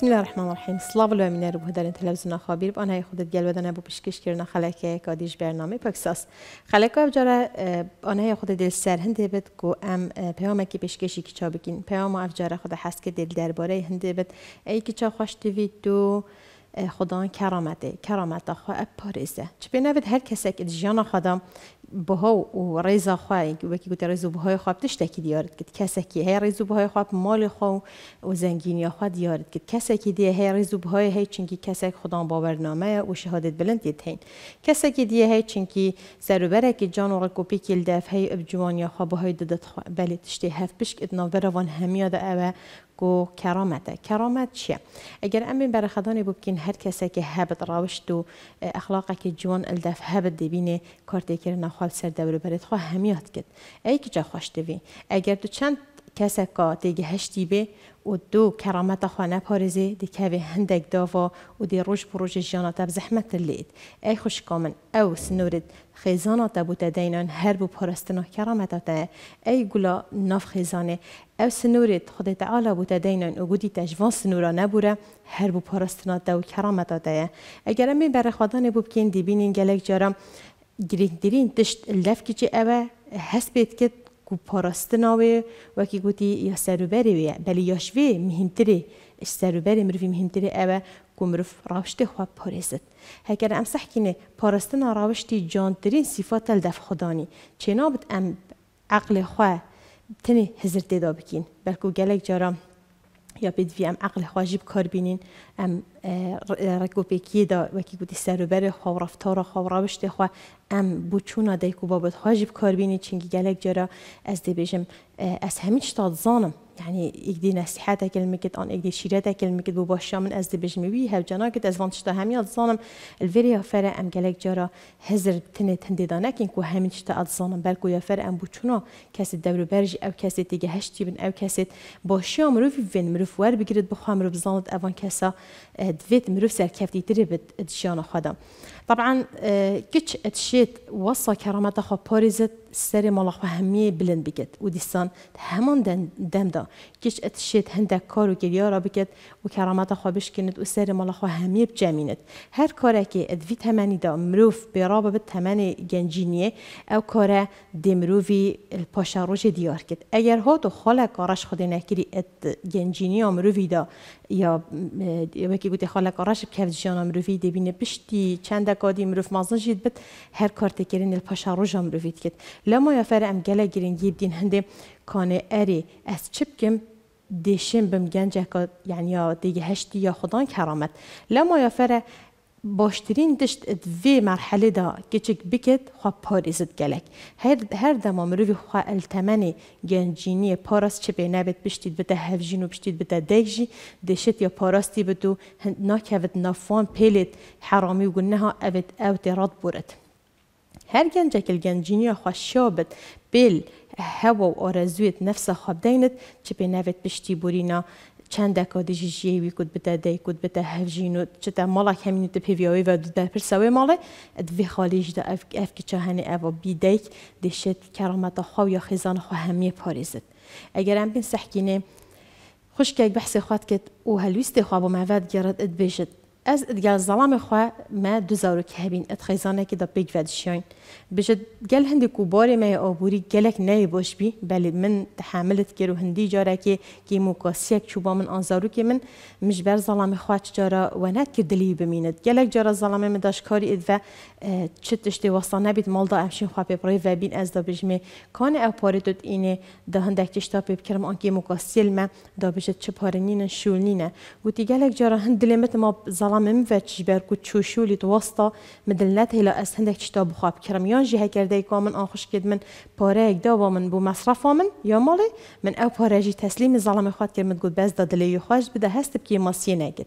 بسم الله الرحمن الرحیم سلام الله مینه رو در تلویزیون خبیر بانه خودت گل بدن بو پشکش کردن خلک کادیش برنامه پاکساس خلک اب جرا آنها خود دل سر هنده بد گو ام پیام کی پیشکشی کی چا بگین پیام افجاره خود هست که دل درباره هندی بد ای کی چا خوش تو خدا کرامته کرامت خو پاریزه چه به نوید هر کسی که جان خدا بها و رضا خو وکی گوت رضا بهای خواب تشته کی دیارد که کسی که هی رضا بهای خواب مال خو و زنگینی خو دیارد که کسی که دی هی رضا بهای هی چونکی کسی خدا باورنامه و شهادت بلند دیتین کسی که دی هی چونکی سروبره که جان و رکوپی کل دف هی اب جوانی خو بهای ددت خو بلی تشته هف بشک ادنا وان همیا ده گو کرامت کرامت چیه اگر امین برای خدانی هر کسی که هبت راوشت تو اخلاقه که جوان الدف هبت دبینه کارتی کرنا خوال سر دور برد خواه همیات کد ای کجا جا خوش اگر تو چند کسک دیگه هشتی به و دو کرامت خانه پارزه دی که هندک داوا و دی روش بروش جاناتا بزحمت زحمت لید ای خوش کامن او سنورد خیزانا تبوت دینان هر بو پارستنا کرامت تا ای گلا ناف خیزانه او سنورد خود تعالی بوت دینان او گودی تجوان سنورا نبوره هر بو پارستنا تا و کرامت تا اگر امی بر خادان بو بینین گلک جارم گرینگدرین تشت لفکی چی هست بید کو پاراستنا و وکی گوتی یا سروبری وی بلی یاشوی مهمتری اش سروبری مروی مهمتری اوه کو مروف راوشتی خواه پارست هکر ام صح کنه پاراستنا راوشتی جانترین صفات الدف خدانی چنابت ام عقل خواه تنی هزرتی دا بکین بلکو گلک جارم یا بدوی ام عقل خواجب کار بینین ام رگو دا وکی گودی سر و بر خواه و رفتار خواه ام بوچونا دای کو بابت خواجب کار بینین چنگی گلک جرا از دی از همین تا زانم يعني يجدي نصیحت اکل میکد آن يجدي شیرت اکل میکد بباشا من أزد بجمي بيها وجانا كت کد از هم يد همیاد الفيريا فرع ام گلک جارا هزر تنه تندی دانکین کو همین چتا از زانم بل یا فر ام بو چونا کسی دبر برج او کسی تيجي هشتي بن او کسی باشا مرو وین مرو وار بگیرد بخوام مرو بزانت اوان کسا اه دویت مرو سر كفتي تربت بد جانا طبعا آه، كتش اتشيت وصا كرامة خو بوريزت سري مالا خو همية بلن بكت وديسان همون دن دم دا كتش اتشيت هندا كارو كريارا بكت وكرامة خو بشكنت وسري مالا خو همية بجامينت هر كاركي ادفي تماني دا مروف برابة بتماني جنجينية او كارا دي مروفي الباشا روش ديار كت اگر هاتو خالا كاراش خودي نكري ات جنجينية مروفي دا یا وکی گوتی خالا كاراش بكهف جيانا مروفي دي بينه بشتي چند دا کادی مروف مازن جد هر کارت کرین الپاشا روژا مروفید کت. لما یافر ام گله گرین گیب دین هنده کانه اری از چپ کم دیشم بمگن جه یعنی یا دیگه هشتی یا خدان کرامت لما یافر باشترین دشت دوی مرحله دا گچک بکت خوا پاریزت گلک هر, هر دما مروی خوا التمنی گنجینی پاراس چه به نبت بشتید بده هفجین و بشتید بده دگجی دشت یا پاراستی بدو ناکوت نافان پیلت حرامی و گنه ها اوت اوت راد بورد هر گنجک الگنجینی خوا شابت بیل هوا و آرزویت نفس خواب دینت چه به نوت بشتی بورینا چند دکه دیجی جیه وی کود بده دی کود بده هف جینو چه تا مالک همینو تا پیویاوی و دو در پرسوی ماله ادوی خالیش دا اف که چهانه اوا بیدیک دیشت کرامت خواه یا خیزان خواه همیه پاریزد اگر هم بین سحکینه خوش که بحث خواد که او هلویست خواه با مواد گرد اد بیشد ez gel zalamê xwe me du zarok hebîn et xêzanekê de pêk vedişiyoyn. Bêje gel hindî ku borê me ya obûrî gelek neyê boş bî, belê min tehemilit kir û hindî carekê kîm û kasiyek çûba min an zarokê min min ji ber zalamê xwe çi cara wenekir dilî bimînet. Gelek cara zalamê min daşkarî id ve çi tiştê wasta nebît malda em şîn xwe pêpirê vebîn ez da bijmê kanê ew parê dut înê di hindek tişta pêbikirim an kîm û kasiyel me da bijit çi parînînin şûlnîne. Gotî gelek cara hin dilê me ma zalamê من وچی بر کو چوشولی تو وسطا مدلت هلا از هندک چتا بخواب کرم یا جه کرده ای من آخش کد من پاره اگ داوا من بو مصرف من یا مالی من او پاره جی تسلیم ظلم خود کرد گود بس داد لیو خواهد بده هست بکی ماسی نگید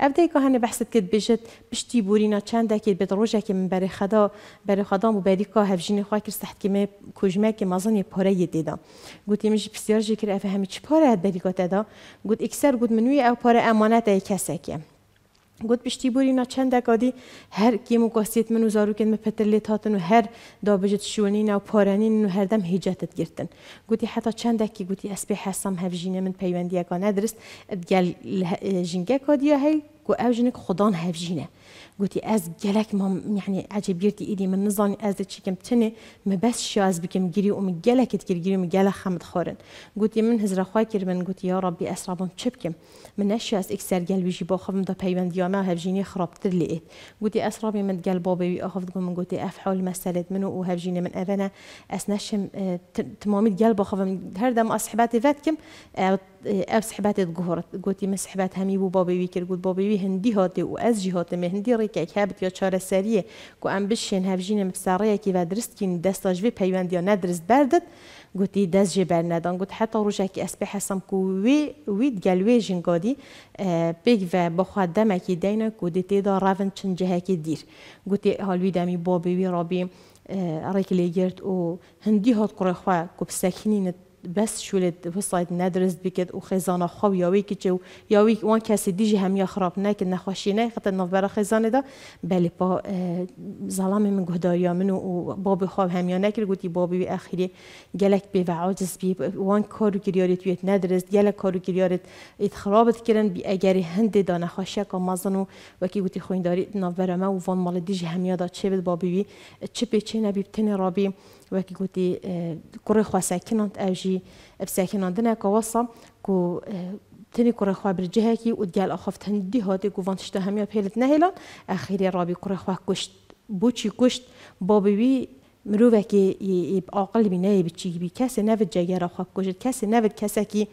اف دیگه هنی بحثت کد بجت بشتی بورینا چند دکید بد روزه که من بر خدا بر خدا مو بری که هفجین خواه کرد سحت که من کجمه که مازن پاره ی دیدم گوتی میشه بسیار جی کرد اف همی چی پاره هد بری گوت ادا گوت اکثر گوت منوی او پاره امانت ای کسکه گوت پشتی بوری نا چند دکادی هر کیمو کاسیت منو زارو کن مپتر لیت هاتن و هر دابجت شونین و پارانین و هر دم هیجتت گرتن گوتی حتی چند دکی گوتی اسبی حسام هف جینه من پیوندی اکا ندرست ادگل جنگه کادیا هی كو اوجنك خدان هفجينا قلتي از جلك ما يعني عجب عجبيرتي ايدي من نظاني از تشكم تني ما بس از بكم جري ام جلك تكير جري ام جلك خمد خورن قلتي من هزر خاكر من قلتي يا ربي اسرابم تشبكم من اشي از اكسر قلبي جي بو خم ده بيبن ديانا هفجيني خراب تدلي قلتي اسرابي من قلب بابي اخفد من قلتي افحول مسالت منو وهفجيني من افنا اسنشم آه، تمامي قلب اخفم هر دم اصحاباتي فاتكم آه، اف سحبات گوهڕت قوتي ما سحبات هەمی بابي بابێوی کرد گوت بابێوی هەندی هاتێ و ئەس جی هاتمێ هەندی ڕێکێک هابت یا چارەسەریە کو ئەم بشێن كي مفساڕەیەکی و دستا دەستاژێ پەیوەندی یا نەدرست بردت گوتی دەست جێ بەرنەدان وي حتا ڕژێکی ئەسپی حەسم و وێ وی گەلوێ ژنگادی پێک بە بەخوا دەمەکی دەینە و دێتێدا ڕاون چنجەهەکی دیر گوتی هەلووی دەمی بابێوی ڕابیم ڕێک و هەندی هات قڕێخوا کوپسەکینینت بەس شولێت وسایت نەدرست بکرد و خێزانە خەو یاوەیەکی چێ و یاوی وان کەسی دیژی هەمیا خراپ نەکرد نەخواشی نەیخەتە نەڤبەرە خێزانێدا بەلی با زەڵامی من گوهداریا من و بابی خاو هەمیا نەکرد گوتی بابی ئەخیری گەلک پێ و عاجز بی وان کار و کریارێت توێت نەدرست گەلە کار و کریارێت ئیتخرابت کردن بی ئەگەری هەندێدا نەخواشیەکە مەزن و وەکی گوتی خوێنداری نەڤبەرەمە و وان ماڵی دیژی هەمیادا چێبێت بابیوی چ پێچێ نەبی بتنێ رابی وكي آه، كوري خوا کوڕی أجي ئەژی ئەفساکناندنە دنا كوصا كو آه، تني كوري خوا برجهكي وديال اخفت هندي هاتي كوفان تشتا هميا بهلت نهلا اخيري رابي كوري خوا كشت بوشي كشت بابي وي مروفكي يبقى بناي بتشي بي كاس نافت جايرا خوا كشت كاس نافت كاسكي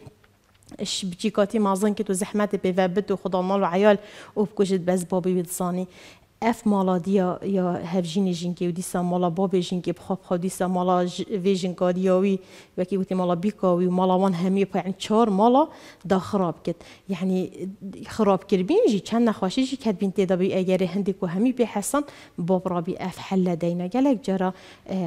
اش بتشيكاتي مازن كتو زحمات بيفابت وخضا مال وعيال وبكوجت بس بابي بتصاني اف مالا دیا یا جین جنگی و دیسا مالا باب جنگی بخواب خواب دیسا مالا وی جنگا دیاوی اکی گوتی مالا بیکاوی و مالا وان همی پا یعنی چار مالا دا خراب کد یعنی خراب کر بین جی چند نخواشی جی کد بین تیدا بی اگر هندی کو همی بی حسن باب را بی اف حل دینا گلک جرا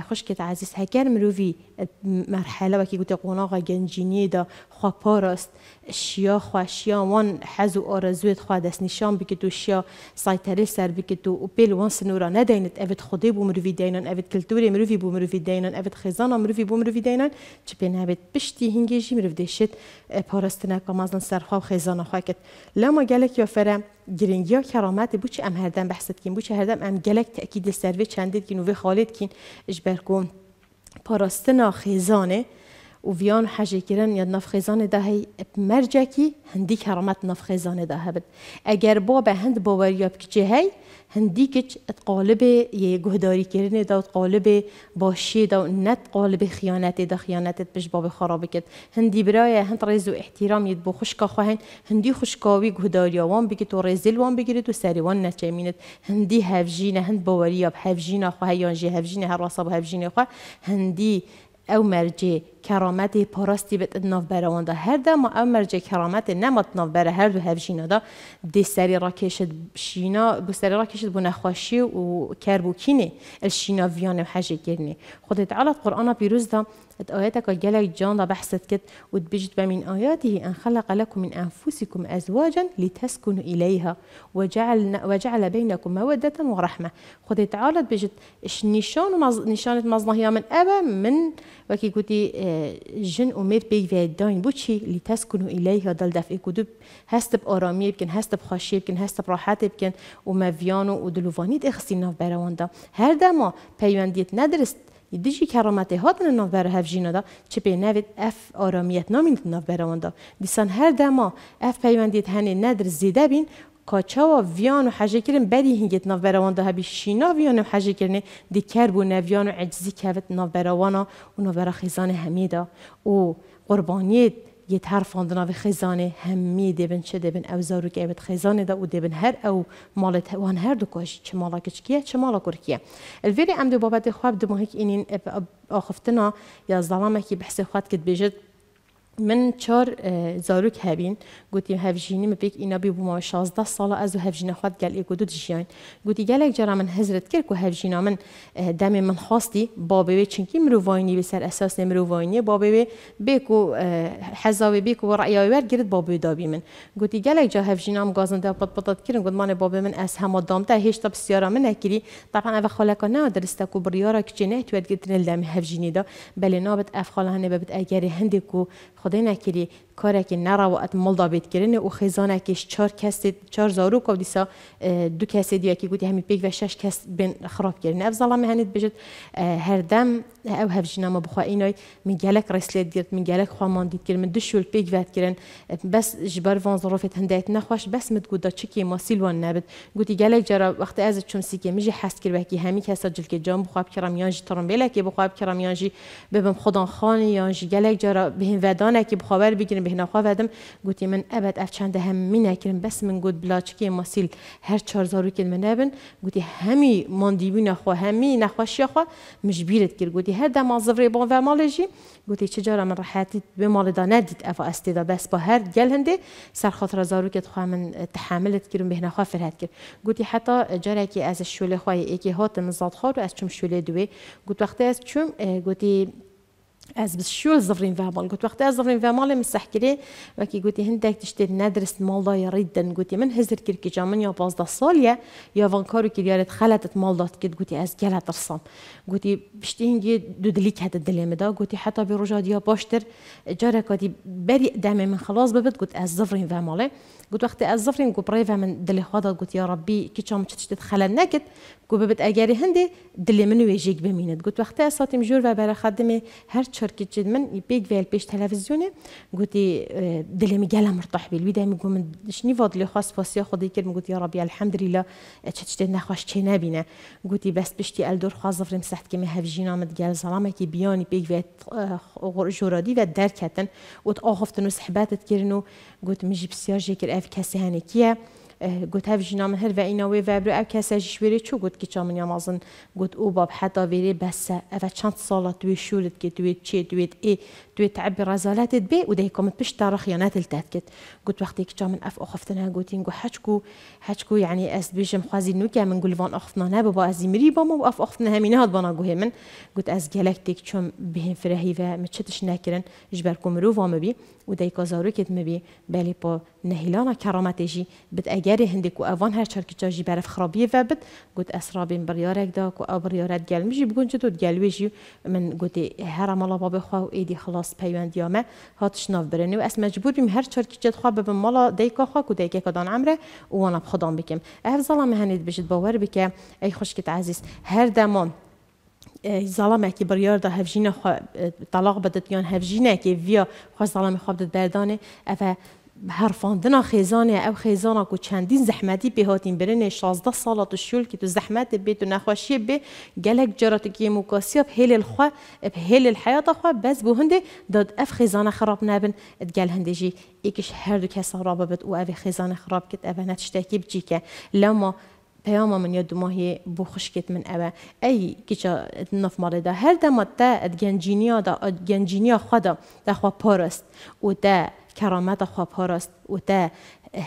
خوش کت عزیز هکر مروی مرحله و وکی گوتی قناغ گنجینی دا خواب پارست شیا خواشیا وان حزو آرزویت خواه دست نشان بکت و شیا سایتری سر بکت تو اوبيل وانس نورا ندين افت خدي بو مروفي دينن افت كلتوري مروفي بو مروفي دينن افت خزانا مروفي بو مروفي دينن چبین هبت بشتی هنگیجی مروف دیشت پارستنا کامازن سرخوا خزانا خاکت لما گلک یا فرم گرنگیا کرامت بوچ چه ام هردم بحثت کنیم، بوچ چه هردم ام گلک تأکید سروی چندید کین و خالد کن اجبر کن پاراستنا خیزانه و ویان حجی کردن یاد دهی نەفخێزانێ داهی مەرجێکی هەندی هەڕەمەت نەفخێزانێ داهبن. ئەگەر بۆ بە هەند بۆ وەریە بکچێ هەی هەندی کچ قالبێ یە گوهداریکردێ داوت قالبێ باشیێدا و نەت قالبێ خیانەتێ دا خیانەتت پش بابێ خراب بکرد. هندی برای هند ڕێز و احترام احتیرامیت بۆ خوشکا خواهێن هەندی خوشکاوی گوهداریاوان بگید و ڕێزلوان بگید و سری وان سەریوان هندی هفجینه هند باوری بۆوەریە هفجینه خواهیان ژێ هفجینه هر بە هفجینه خواه هندی او ئەو مەرجێ کەڕامەتی پۆڕاستی بێت ناڤبەرەوەدا هەردەما ئەو مەرجێ هف نەمەت دا هەردوو هەرژینەدا دیسەری ڕاکێشت شینا بسەری ڕاکێشت بو نەخۆشی و کەربووکینێ ئەل شینا ڤیانە و حەژێ گرنێ خودێت عڵەت قورآە دا قد آياتك وجعلك جانا بحثت كت وتبجت من آياته أن خلق لكم من أنفسكم أزواجا لتسكنوا إليها وجعل وجعل بينكم مودة ورحمة خد تعالت بجت إش نشان مز... نشانة مزنا هي من أبا من وكي قلتي آه، جن أمير بيك في الدين بوشي لتسكنوا إليها دل دف كدب إيه هست بارامي بكن هست بخشيه بكن هست براحة بكن وما فيانو ودلوفانيت إخسينا في براوان هر ما بيوانديت ندرست دیجی جی کرامت هاتن نو بر جینا دا چه به نوید اف آرامیت نامین دن نو دیسان هر دما اف پیوندیت هنه ندر زیده بین کاچا و ویان و حجه کرن بدی هنگیت نو بران هبی شینا ویان و حجه دی کرب و نویان و عجزی کهوت نو بران و نو خیزان همی او قربانیت یه ترفاندنا و خزانه همی دبن چه دبن او زارو که ایبت خزانه دا او دبن هر او مال وان هر دو کاش چه مالا کچکیه چه مالا کرکیه الویری ام دو بابت خواب دو مهک اینین اخفتنا یا ظلامه که بحث خواد کت بیجد من چار زاروک هبین گوتی هفجینی می پیک اینا بی بوما 16 سالا از هفجینا خود گل ایگو دو دجیان گوتی گلک جرا من حضرت کرد که هفجینا من دم من خواستی بابه چنکی مروواینی بسر اساس مروواینی بابه بیکو حزاوی بیکو و رعیاوی ور گرد بابه دابی من گوتی گلک جا هفجینام گازن ده پت پتات کرن گوت من بابه من از همه دامتا هیچ تا بسیارا من نکری طبعا اف خالکا نه درستا کو بریارا کچنه توت گتن دم هفجینی دا بلی نابت اف خاله هنه ببت اگر هندی کو Xudayın Vəkili کارێکی نەڕەوەت مڵدا بێتکردن و خێزانێکیش چار کەسێت چار زارۆک و دیسا اه، دو کەسێ دیەکی گوتی هەمی پێک بە شش کەس بن خراپکردن ئەف زەڵامی هەنێت بژێت اه، هەردەم ئەو هەبژینەمە بخواینەوەی من گەلک ڕێسلێت گرت من گەلک خوامان دیتکرد من دوشول پێک واتکردن بس ژبەر ڤان زۆڕۆفێت هەندایت نەخواش بەس مت گودا چکی ماسیلوان نەبت گوتی گەلێک جارە وەختی ئەز چم سیکێ مژی حەست کردبکی هەمی کەسە جلکە جام بخواب کرام یانژی تڕمبێلێکی بخواب کرام یانژی ببم خودان خانی یانژی گەلێک جارە بهین ودانێکی بخوابەر بگیرم نەکردن بهێنا خواادم گوتی من ئەبەت ئەف چنددە هەممی نەکردن بەس من گوت بلاچکی مەسیل هەر چارزارکرد من نەبن گوتی هەمی مادیبوو نەخوا هەمی نەخواشیخوا مشبیرت کرد گوتی هەر دەمازڕێ بۆ بە ماڵێژی گوتی چجارە من ڕحەتی بێ ماڵدا نەدیت ئەف ئەستێدا بەس بە هەر گەل هەندێ سەرخاترە زارکت خوا من تحملت کردم بهێنەخوا فرهات کرد گوتی حتا جارێکی ئەس شولێ خوای ئێکی هاتم زادخوا و ئەس چم شولێ دوێ گوت وقتی ئەس چوم گوتی از بس شو الزفرين فيها مال قلت وقت از الزفرين فيها مال مسح كلي وكي قلت هندك تشتي ندرس مال دا يريدن قلت من هزر كركي جامن يا باز دا صاليا يا فانكارو كي ديالت خلتت مال دا كد قلت از جلا ترسم قلت بشتي هنجي دودليك هاد الدليم دا قلت حتى بروجا ديا باشتر جارا كاتي بري دم من خلاص ببت قلت از زفرين فيها مال قلت وقت از زفرين قلت بريفا من دلي خوضا قلت يا ربي كي جام تشتي خلل نكت قلت ببت اجاري هندي دلي منو يجيك بمينت قلت وقت ساتم مجور و خدمي هر تشاركي جدمن يبيك في البيش تلفزيوني قلتي دلمي قالها مرتاح بي دائما يقول شني فاض لي خاص فاسي خدي كلمه قلت يا ربي الحمد لله تشتنا خاش تشينا بينا قلت بس بشتي الدور خاص ظفر مسحت كيما هاف جينا متقال ظلامه كي بيان بيك في اه، جورادي في دار كاتن وتاخفتن وسحبات تكيرنو قلت مجيب سياجي كير اف كاسي هاني كيه گوت هف جینا من هر و اینا وی وبرو اف کسا جشوری چو گوت کی چامن یامازن گوت او باب حتا ویری بس اف چند سالات وی شولت کی دوی چی دوی ای دوی تعبیر رزالت بی و دهی کامت پیش تار خیانت التات کت گوت وقتی که من اف اخفتنا ها گوتین گو حچکو حچکو یعنی است بیشم خوازی نو که من گلوان آخفتنا نه با از میری با ما و اف آخفتن همینه هات بنا گوه من گوت از گلک تیک چون بهم فرهی و مچتش نکرن جبر کمرو وام بی و دهی کازارو کت مبی بلی با نهیلانا کرامت جی بد اگر هندک و اوان هر چرک جاجی برف خرابیه و بد گوت اسرابین بریارک دا کو ابریارت گلمجی بگون چطور گلویجی من گوت هر مالا باب خوا و ایدی خلاص راست پەیوەندیامە هات شناافبرن و ئەس مەجبور بیم هەر چرکیجێت خوا ببم مەڵا دەیکا خوا و دەیکێکدان ئەمرە ووانا خدان بکەم ئەف زەڵامە هەنێت بژت باوەەر بکە ئەی خوشکت عزیز هەر دەمان. زەڵامێکی بڕیاردا هەفژینە تەلاق بدەیان هەفژینەکی ڤیا خۆ زەڵامی خواب دەت بەردانێ ئەفە هر فاندنا خیزانه او خیزانا کو چندین زحمتی به هاتین برن 16 سال تو شول که تو زحمت به تو نخواشی به گلک جرات کی مکاسی اب هیل الخوا اب هیل الحیات خوا بس بو هنده داد اف خیزانه خراب نبن هنده جی ایکش هر دو کس خراب بد او او خیزانه خراب کت او نتشتکی بجی که لما پیام من یاد دماهی بو کت من اوه ای کیچا نف مارده هر دمت تا ادگنجینیا دا ادگنجینیا خدا دا خوا پارست و ده کرامت خواب راست و تا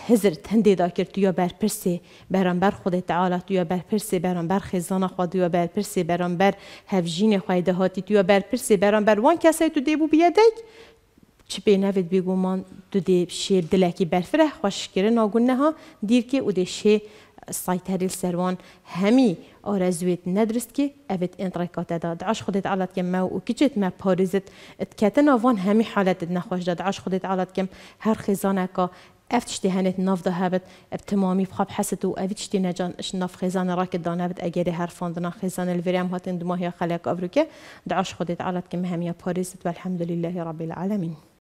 هزر تندی دا کرد یا برپرسی بر خود تعالی یا برپرسی بر خزان خود یا برپرسی بر هفجین خواهده هاتی یا برپرسی بر وان کسی تو دیبو بیادک چی به نوید بگو من دو دی شیر دلکی برفره خوشکره ناگونه ها دیر که او دی شیر سایت هریل سروان همی آرزویت ندرست که اوید انترکات داد عش خودت علت کم وكيت و ما پاریزت اتکتن آوان همی حالت نخوش داد عش خودت علت کم هر خزانه افتش افتشتي هنت نفضة هابت بتمامي بخاب حسد و افتشتي نجان اش نف خزان راك دانه هابت اگر هر فندنا خزان الفريم هاتن دماغي خلاك افريكا دعاش خدت علت كم هميا باريس والحمد لله رب العالمين